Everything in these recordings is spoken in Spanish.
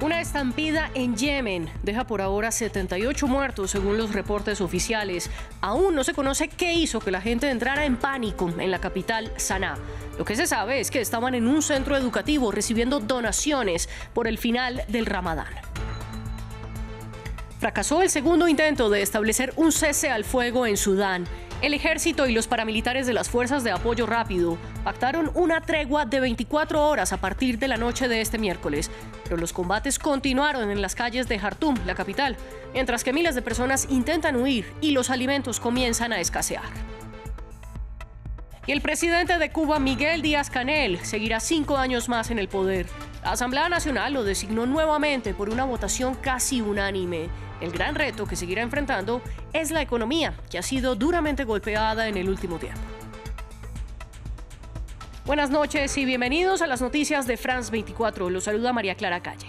Una estampida en Yemen deja por ahora 78 muertos según los reportes oficiales. Aún no se conoce qué hizo que la gente entrara en pánico en la capital Sanaa. Lo que se sabe es que estaban en un centro educativo recibiendo donaciones por el final del Ramadán. Fracasó el segundo intento de establecer un cese al fuego en Sudán. El ejército y los paramilitares de las Fuerzas de Apoyo Rápido pactaron una tregua de 24 horas a partir de la noche de este miércoles, pero los combates continuaron en las calles de Jartum, la capital, mientras que miles de personas intentan huir y los alimentos comienzan a escasear. Y el presidente de Cuba, Miguel Díaz Canel, seguirá cinco años más en el poder la Asamblea Nacional lo designó nuevamente por una votación casi unánime. El gran reto que seguirá enfrentando es la economía, que ha sido duramente golpeada en el último tiempo. Buenas noches y bienvenidos a las noticias de France 24. Los saluda María Clara Calle.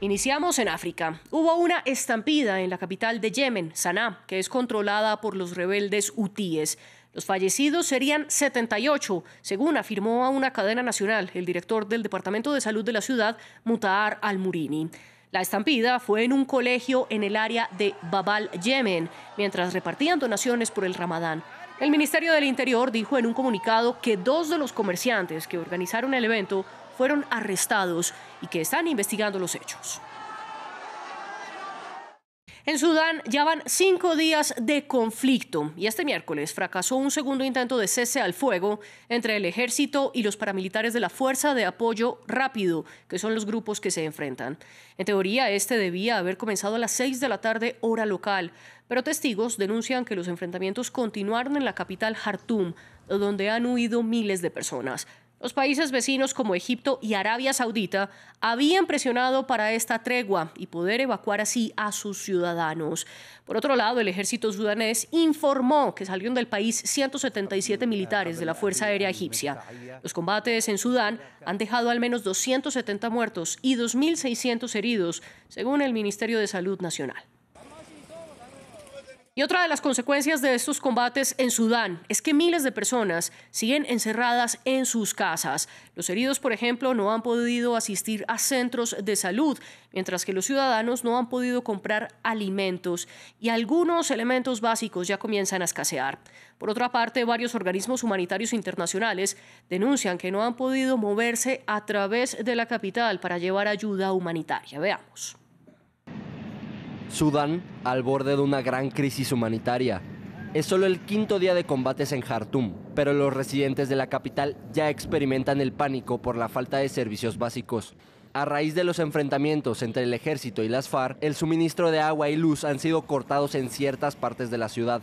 Iniciamos en África. Hubo una estampida en la capital de Yemen, Sanaa, que es controlada por los rebeldes hutíes. Los fallecidos serían 78, según afirmó a una cadena nacional el director del Departamento de Salud de la ciudad, Mutahar Al-Murini. La estampida fue en un colegio en el área de Babal, Yemen, mientras repartían donaciones por el Ramadán. El Ministerio del Interior dijo en un comunicado que dos de los comerciantes que organizaron el evento fueron arrestados y que están investigando los hechos. En Sudán ya van cinco días de conflicto y este miércoles fracasó un segundo intento de cese al fuego entre el ejército y los paramilitares de la Fuerza de Apoyo Rápido, que son los grupos que se enfrentan. En teoría, este debía haber comenzado a las seis de la tarde hora local, pero testigos denuncian que los enfrentamientos continuaron en la capital Jartum, donde han huido miles de personas. Los países vecinos como Egipto y Arabia Saudita habían presionado para esta tregua y poder evacuar así a sus ciudadanos. Por otro lado, el ejército sudanés informó que salieron del país 177 militares de la Fuerza Aérea Egipcia. Los combates en Sudán han dejado al menos 270 muertos y 2.600 heridos, según el Ministerio de Salud Nacional. Y otra de las consecuencias de estos combates en Sudán es que miles de personas siguen encerradas en sus casas. Los heridos, por ejemplo, no han podido asistir a centros de salud, mientras que los ciudadanos no han podido comprar alimentos y algunos elementos básicos ya comienzan a escasear. Por otra parte, varios organismos humanitarios internacionales denuncian que no han podido moverse a través de la capital para llevar ayuda humanitaria. Veamos. Sudán al borde de una gran crisis humanitaria. Es solo el quinto día de combates en Jartum, pero los residentes de la capital ya experimentan el pánico por la falta de servicios básicos. A raíz de los enfrentamientos entre el ejército y las FARC, el suministro de agua y luz han sido cortados en ciertas partes de la ciudad.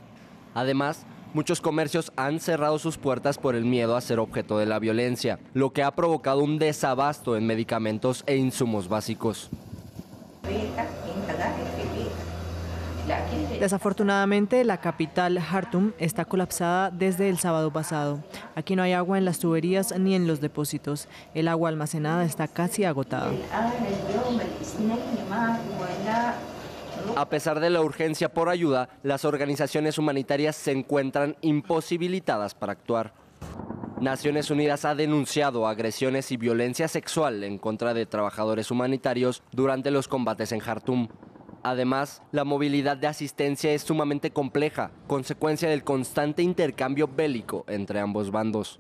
Además, muchos comercios han cerrado sus puertas por el miedo a ser objeto de la violencia, lo que ha provocado un desabasto en medicamentos e insumos básicos. Desafortunadamente, la capital Hartum está colapsada desde el sábado pasado. Aquí no hay agua en las tuberías ni en los depósitos. El agua almacenada está casi agotada. A pesar de la urgencia por ayuda, las organizaciones humanitarias se encuentran imposibilitadas para actuar. Naciones Unidas ha denunciado agresiones y violencia sexual en contra de trabajadores humanitarios durante los combates en Jartum. Además, la movilidad de asistencia es sumamente compleja, consecuencia del constante intercambio bélico entre ambos bandos.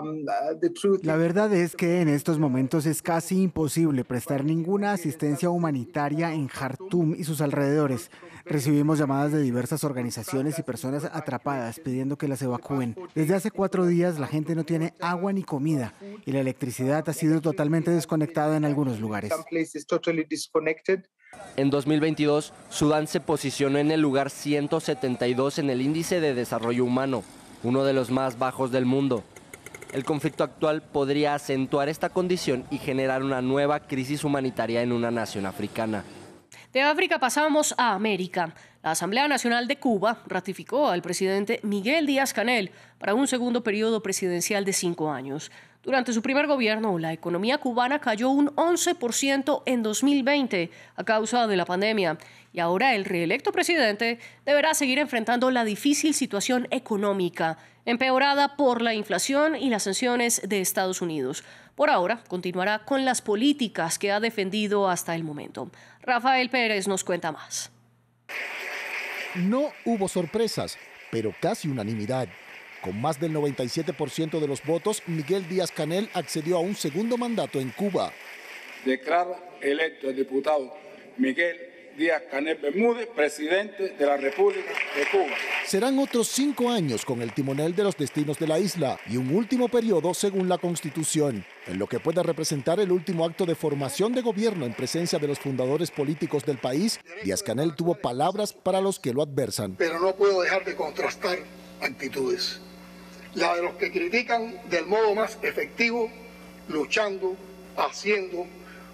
Um, uh, la verdad es que en estos momentos es casi imposible prestar ninguna asistencia humanitaria en Jartum y sus alrededores. Recibimos llamadas de diversas organizaciones y personas atrapadas pidiendo que las evacúen. Desde hace cuatro días la gente no tiene agua ni comida y la electricidad ha sido totalmente desconectada en algunos lugares. En 2022, Sudán se posicionó en el lugar 172 en el índice de desarrollo humano, uno de los más bajos del mundo. El conflicto actual podría acentuar esta condición y generar una nueva crisis humanitaria en una nación africana. De África pasamos a América. La Asamblea Nacional de Cuba ratificó al presidente Miguel Díaz Canel para un segundo periodo presidencial de cinco años. Durante su primer gobierno, la economía cubana cayó un 11% en 2020 a causa de la pandemia y ahora el reelecto presidente deberá seguir enfrentando la difícil situación económica, empeorada por la inflación y las sanciones de Estados Unidos. Por ahora, continuará con las políticas que ha defendido hasta el momento. Rafael Pérez nos cuenta más. No hubo sorpresas, pero casi unanimidad. Con más del 97% de los votos, Miguel Díaz Canel accedió a un segundo mandato en Cuba. Declara electo el diputado Miguel Díaz Canel Bermúdez, presidente de la República de Cuba. Serán otros cinco años con el timonel de los destinos de la isla y un último periodo según la Constitución, en lo que pueda representar el último acto de formación de gobierno en presencia de los fundadores políticos del país. Díaz Canel tuvo palabras para los que lo adversan. Pero no puedo dejar de contrastar actitudes. La de los que critican del modo más efectivo, luchando, haciendo,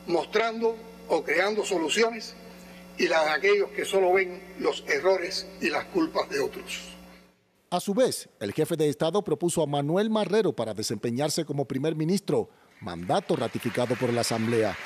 mostrando o creando soluciones y la de aquellos que solo ven los errores y las culpas de otros. A su vez, el jefe de Estado propuso a Manuel Marrero para desempeñarse como primer ministro, mandato ratificado por la Asamblea.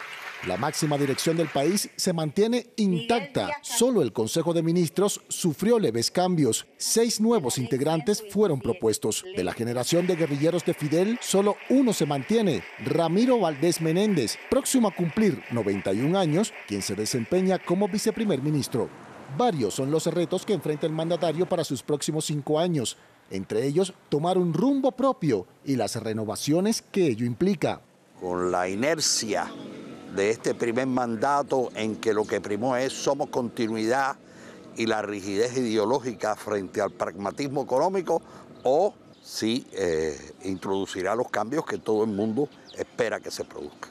La máxima dirección del país se mantiene intacta. Solo el Consejo de Ministros sufrió leves cambios. Seis nuevos integrantes fueron propuestos. De la generación de guerrilleros de Fidel, solo uno se mantiene, Ramiro Valdés Menéndez, próximo a cumplir 91 años, quien se desempeña como viceprimer ministro. Varios son los retos que enfrenta el mandatario para sus próximos cinco años, entre ellos tomar un rumbo propio y las renovaciones que ello implica. Con la inercia de este primer mandato en que lo que primó es somos continuidad y la rigidez ideológica frente al pragmatismo económico o si eh, introducirá los cambios que todo el mundo espera que se produzcan.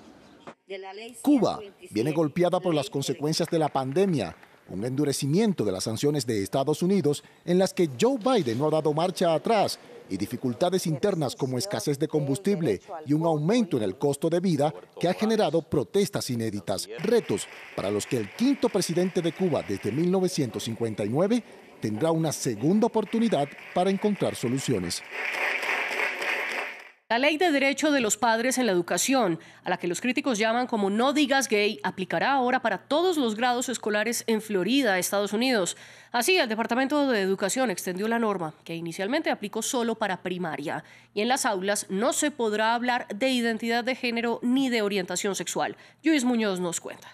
Cuba viene golpeada por las consecuencias de la pandemia, un endurecimiento de las sanciones de Estados Unidos en las que Joe Biden no ha dado marcha atrás y dificultades internas como escasez de combustible y un aumento en el costo de vida que ha generado protestas inéditas, retos para los que el quinto presidente de Cuba desde 1959 tendrá una segunda oportunidad para encontrar soluciones. La ley de derecho de los padres en la educación, a la que los críticos llaman como no digas gay, aplicará ahora para todos los grados escolares en Florida, Estados Unidos. Así, el Departamento de Educación extendió la norma, que inicialmente aplicó solo para primaria, y en las aulas no se podrá hablar de identidad de género ni de orientación sexual. Luis Muñoz nos cuenta.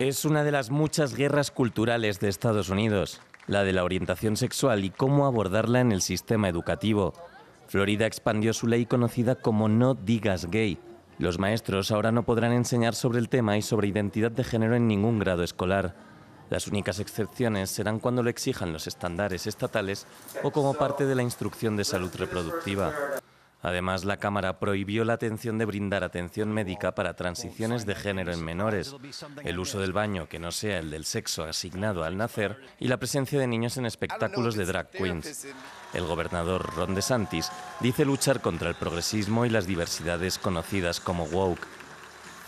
Es una de las muchas guerras culturales de Estados Unidos, la de la orientación sexual y cómo abordarla en el sistema educativo. Florida expandió su ley conocida como No digas gay. Los maestros ahora no podrán enseñar sobre el tema y sobre identidad de género en ningún grado escolar. Las únicas excepciones serán cuando lo exijan los estándares estatales o como parte de la instrucción de salud reproductiva. Además, la Cámara prohibió la atención de brindar atención médica para transiciones de género en menores, el uso del baño que no sea el del sexo asignado al nacer y la presencia de niños en espectáculos de drag queens. El gobernador Ron DeSantis dice luchar contra el progresismo y las diversidades conocidas como woke.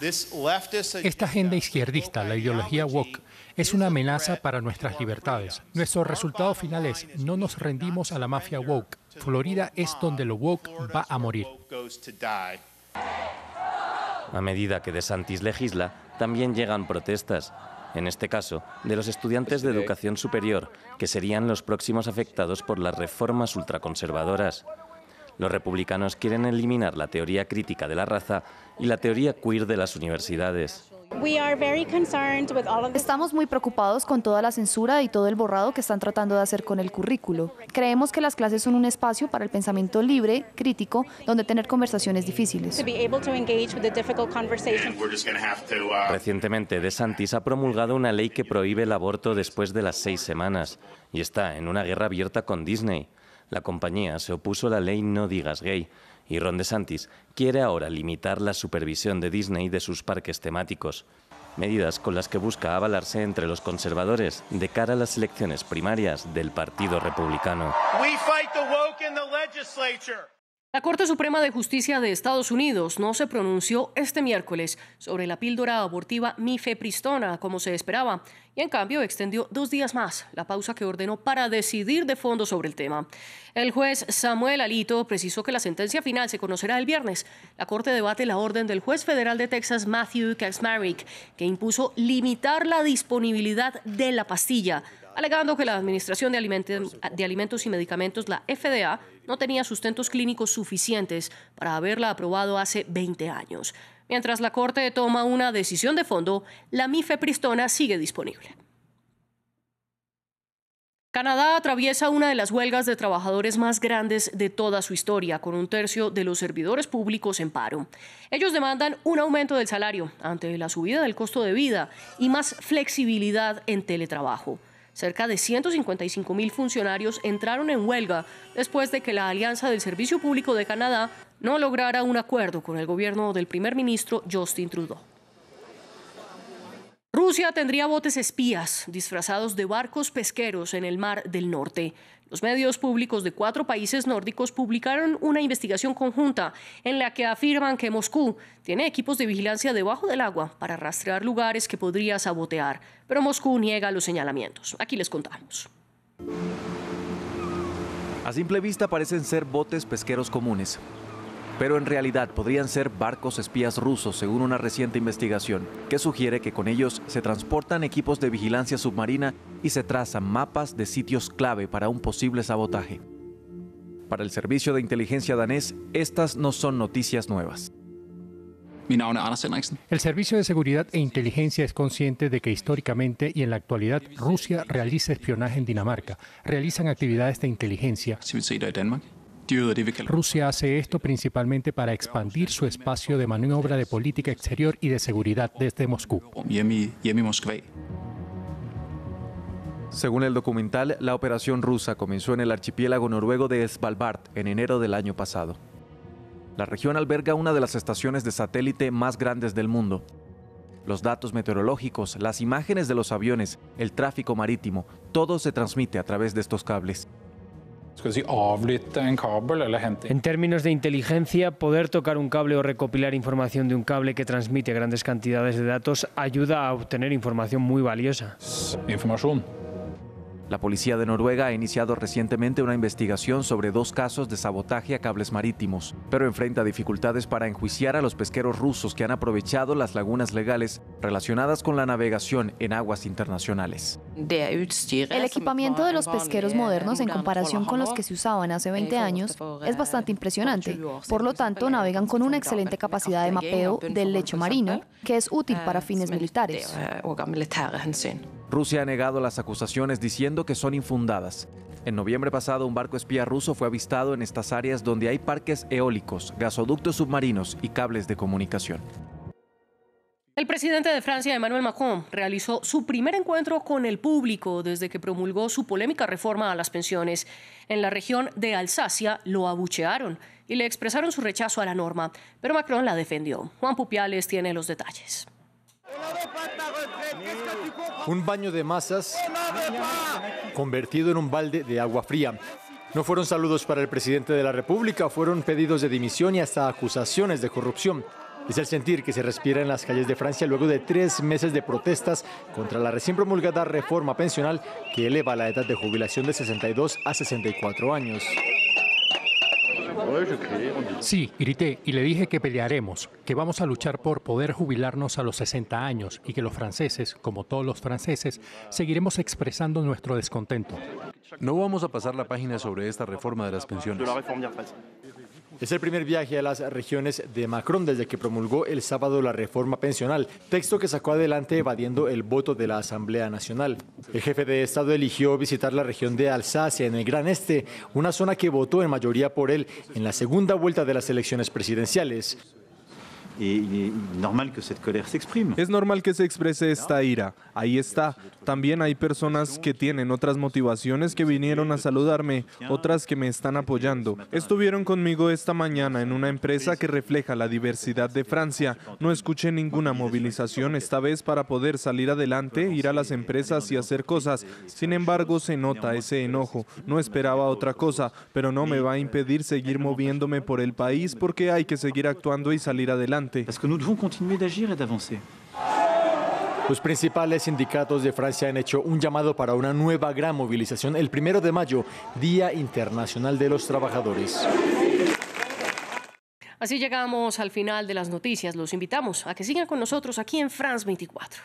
Esta agenda izquierdista, la ideología woke, es una amenaza para nuestras libertades. Nuestro resultado final es, no nos rendimos a la mafia woke. Florida es donde lo woke va a morir. A medida que DeSantis legisla, también llegan protestas, en este caso, de los estudiantes de educación superior, que serían los próximos afectados por las reformas ultraconservadoras. Los republicanos quieren eliminar la teoría crítica de la raza y la teoría queer de las universidades. Estamos muy preocupados con toda la censura y todo el borrado que están tratando de hacer con el currículo. Creemos que las clases son un espacio para el pensamiento libre, crítico, donde tener conversaciones difíciles. Uh, Recientemente, DeSantis ha promulgado una ley que prohíbe el aborto después de las seis semanas y está en una guerra abierta con Disney. La compañía se opuso a la ley No digas gay y Ron DeSantis quiere ahora limitar la supervisión de Disney de sus parques temáticos, medidas con las que busca avalarse entre los conservadores de cara a las elecciones primarias del Partido Republicano. La Corte Suprema de Justicia de Estados Unidos no se pronunció este miércoles sobre la píldora abortiva mifepristona como se esperaba y en cambio extendió dos días más la pausa que ordenó para decidir de fondo sobre el tema. El juez Samuel Alito precisó que la sentencia final se conocerá el viernes. La Corte debate la orden del juez federal de Texas Matthew Kaczmarek que impuso limitar la disponibilidad de la pastilla alegando que la Administración de, Alimentos, y Medicamentos, la FDA, no tenía sustentos clínicos suficientes para haberla aprobado hace 20 años. Mientras la Corte toma una decisión de fondo, la mifepristona sigue disponible. Canadá atraviesa una de las huelgas de trabajadores más grandes de toda su historia, con un tercio de los servidores públicos en paro. Ellos demandan un aumento del salario ante la subida del costo de vida y más flexibilidad en teletrabajo. Cerca de 155 mil funcionarios entraron en huelga después de que la Alianza del Servicio Público de Canadá no lograra un acuerdo con el gobierno del primer ministro Justin Trudeau. Rusia tendría botes espías disfrazados de barcos pesqueros en el Mar del Norte. Los medios públicos de cuatro países nórdicos publicaron una investigación conjunta en la que afirman que Moscú tiene equipos de vigilancia debajo del agua para rastrear lugares que podría sabotear, pero Moscú niega los señalamientos. Aquí les contamos. A simple vista parecen ser botes pesqueros comunes, pero en realidad podrían ser barcos espías rusos, según una reciente investigación, que sugiere que con ellos se transportan equipos de vigilancia submarina y se trazan mapas de sitios clave para un posible sabotaje. Para el servicio de inteligencia danés, estas no son noticias nuevas. El Servicio de Seguridad e Inteligencia es consciente de que históricamente y en la actualidad Rusia realiza espionaje en Dinamarca, realizan actividades de inteligencia. Rusia hace esto principalmente para expandir su espacio de maniobra de política exterior y de seguridad desde Moscú. Según el documental, la operación rusa comenzó en el archipiélago noruego de Svalbard en enero del año pasado. La región alberga una de las estaciones de satélite más grandes del mundo. Los datos meteorológicos, las imágenes de los aviones, el tráfico marítimo, todo se transmite a través de estos cables. En términos de inteligencia, poder tocar un cable o recopilar información de un cable que transmite grandes cantidades de datos ayuda a obtener información muy valiosa. La policía de Noruega ha iniciado recientemente una investigación sobre dos casos de sabotaje a cables marítimos, pero enfrenta dificultades para enjuiciar a los pesqueros rusos que han aprovechado las lagunas legales relacionadas con la navegación en aguas internacionales. El equipamiento de los pesqueros modernos en comparación con los que se usaban hace 20 años es bastante impresionante. Por lo tanto, navegan con una excelente capacidad de mapeo del lecho marino, que es útil para eh, fines militares. Eh, Rusia ha negado las acusaciones diciendo que son infundadas. En noviembre pasado, un barco espía ruso fue avistado en estas áreas donde hay parques eólicos, gasoductos submarinos y cables de comunicación. El presidente de Francia, Emmanuel Macron, realizó su primer encuentro con el público desde que promulgó su polémica reforma a las pensiones. En la región de Alsacia lo abuchearon y le expresaron su rechazo a la norma, pero Macron la defendió. Juan Pupiales tiene los detalles. Un baño de masas convertido en un balde de agua fría. No fueron saludos para el presidente de la República, fueron pedidos de dimisión y hasta acusaciones de corrupción. Es el sentir que se respira en las calles de Francia luego de tres meses de protestas contra la recién promulgada reforma pensional que eleva la edad de jubilación de 62 a 64 años. Sí, grité y le dije que pelearemos, que vamos a luchar por poder jubilarnos a los 60 años y que los franceses, como todos los franceses, seguiremos expresando nuestro descontento. No vamos a pasar la página sobre esta reforma de las pensiones. Es el primer viaje a las regiones de Macron desde que promulgó el sábado la reforma pensional, texto que sacó adelante evadiendo el voto de la Asamblea Nacional. El jefe de Estado eligió visitar la región de Alsacia, en el Gran Este, una zona que votó en mayoría por él en la segunda vuelta de las elecciones presidenciales y, normal que Es normal que se exprese esta ira. Ahí está. También hay personas que tienen otras motivaciones que vinieron a saludarme, otras que me están apoyando. Estuvieron conmigo esta mañana en una empresa que refleja la diversidad de Francia. No escuché ninguna movilización esta vez para poder salir adelante, ir a las empresas y hacer cosas. Sin embargo, se nota ese enojo. No esperaba otra cosa, pero no me va a impedir seguir moviéndome por el país porque hay que seguir actuando y salir adelante adelante. Los principales sindicatos de Francia han hecho un llamado para una nueva gran movilización el primero de mayo, Día Internacional de los Trabajadores. Así llegamos al final de las noticias. Los invitamos a que sigan con nosotros aquí en France 24.